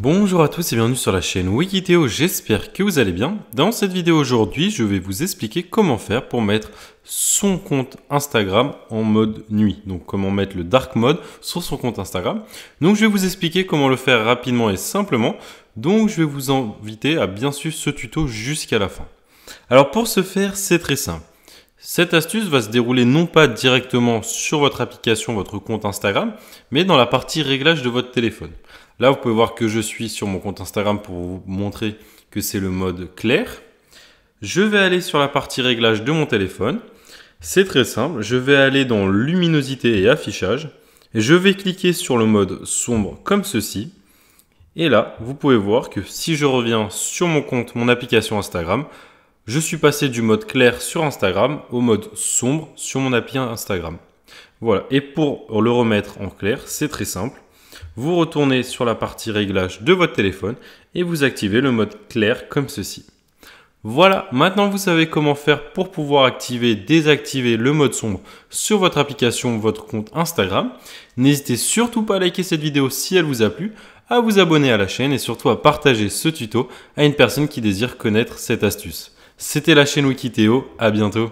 Bonjour à tous et bienvenue sur la chaîne Wikiteo, j'espère que vous allez bien. Dans cette vidéo aujourd'hui, je vais vous expliquer comment faire pour mettre son compte Instagram en mode nuit. Donc comment mettre le dark mode sur son compte Instagram. Donc je vais vous expliquer comment le faire rapidement et simplement. Donc je vais vous inviter à bien suivre ce tuto jusqu'à la fin. Alors pour ce faire, c'est très simple. Cette astuce va se dérouler non pas directement sur votre application, votre compte Instagram, mais dans la partie réglage de votre téléphone. Là, vous pouvez voir que je suis sur mon compte Instagram pour vous montrer que c'est le mode clair. Je vais aller sur la partie réglage de mon téléphone. C'est très simple, je vais aller dans luminosité et affichage. je vais cliquer sur le mode sombre comme ceci. Et là, vous pouvez voir que si je reviens sur mon compte, mon application Instagram, je suis passé du mode clair sur Instagram au mode sombre sur mon appli Instagram. Voilà, et pour le remettre en clair, c'est très simple. Vous retournez sur la partie réglage de votre téléphone et vous activez le mode clair comme ceci. Voilà, maintenant vous savez comment faire pour pouvoir activer, désactiver le mode sombre sur votre application, votre compte Instagram. N'hésitez surtout pas à liker cette vidéo si elle vous a plu, à vous abonner à la chaîne et surtout à partager ce tuto à une personne qui désire connaître cette astuce. C'était la chaîne Wikiteo, à bientôt